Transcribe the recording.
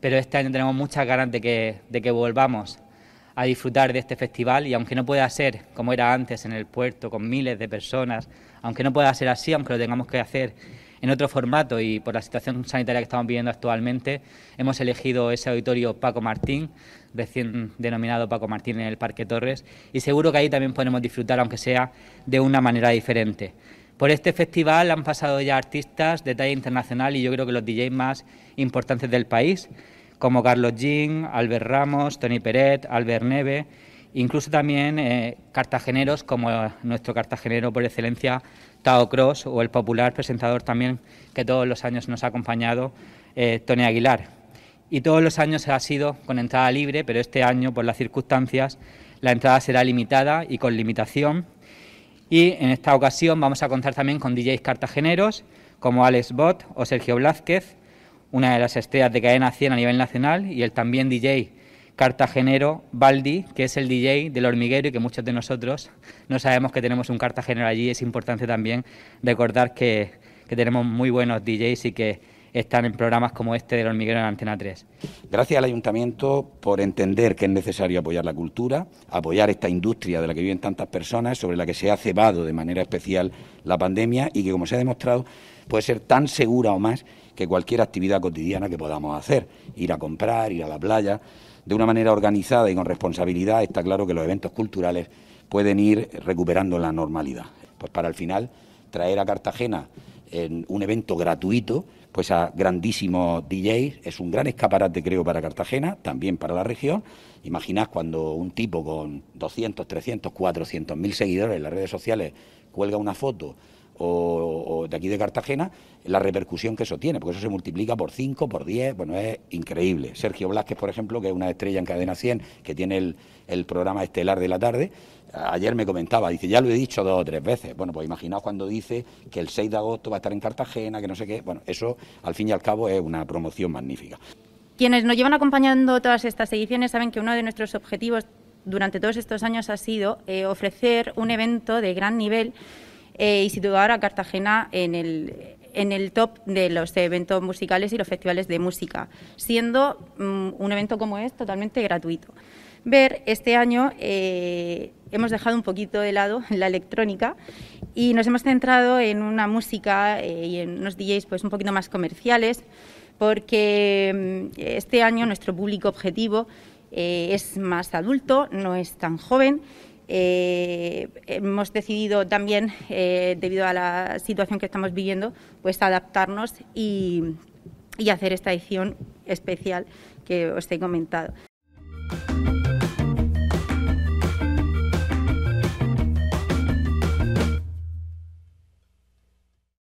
pero este año tenemos muchas ganas de que, volvamos a disfrutar de este festival y aunque no pueda ser como era antes en el puerto con miles de personas, aunque no pueda ser así, aunque lo tengamos que hacer en otro formato y por la situación sanitaria que estamos viviendo actualmente, hemos elegido ese auditorio Paco Martín, recién denominado Paco Martín en el Parque Torres, y seguro que ahí también podemos disfrutar, aunque sea de una manera diferente. Por este festival han pasado ya artistas de talla internacional y yo creo que los DJs más importantes del país, como Carlos Jean, Albert Ramos, Tony Peret, Albert Neve, incluso también eh, cartageneros como nuestro cartagenero por excelencia, Tao Cross, o el popular presentador también que todos los años nos ha acompañado, eh, Tony Aguilar. Y todos los años ha sido con entrada libre, pero este año, por las circunstancias, la entrada será limitada y con limitación y en esta ocasión vamos a contar también con DJs cartageneros como Alex Bot o Sergio Blázquez, una de las estrellas de cadena 100 a nivel nacional, y el también DJ cartagenero Baldi, que es el DJ del hormiguero y que muchos de nosotros no sabemos que tenemos un cartagenero allí. Es importante también recordar que, que tenemos muy buenos DJs y que están en programas como este de del hormiguero en Antena 3. Gracias al ayuntamiento por entender que es necesario apoyar la cultura, apoyar esta industria de la que viven tantas personas, sobre la que se ha cebado de manera especial la pandemia y que, como se ha demostrado, puede ser tan segura o más que cualquier actividad cotidiana que podamos hacer, ir a comprar, ir a la playa. De una manera organizada y con responsabilidad, está claro que los eventos culturales pueden ir recuperando la normalidad. Pues para el final, traer a Cartagena en un evento gratuito pues a grandísimos DJs. Es un gran escaparate, creo, para Cartagena, también para la región. Imaginad cuando un tipo con 200, 300, 400 mil seguidores en las redes sociales cuelga una foto o, de aquí de Cartagena, la repercusión que eso tiene, porque eso se multiplica por 5, por 10, bueno, es increíble. Sergio Blázquez, por ejemplo, que es una estrella en Cadena 100, que tiene el, programa estelar de la tarde, ayer me comentaba, dice, ya lo he dicho dos o tres veces. Bueno, pues imaginaos cuando dice que el 6 de agosto va a estar en Cartagena, que no sé qué. Bueno, eso al fin y al cabo es una promoción magnífica. Quienes nos llevan acompañando todas estas ediciones saben que uno de nuestros objetivos durante todos estos años ha sido eh, ofrecer un evento de gran nivel eh, y situar a Cartagena en el, top de los eventos musicales y los festivales de música, siendo mm, un evento como es totalmente gratuito. Ver, este año eh, hemos dejado un poquito de lado la electrónica y nos hemos centrado en una música eh, y en unos DJs pues, un poquito más comerciales, porque mm, este año nuestro público objetivo es más adulto, no es tan joven eh, hemos decidido también, eh, debido a la situación que estamos viviendo, pues adaptarnos y hacer esta edición especial que os he comentado.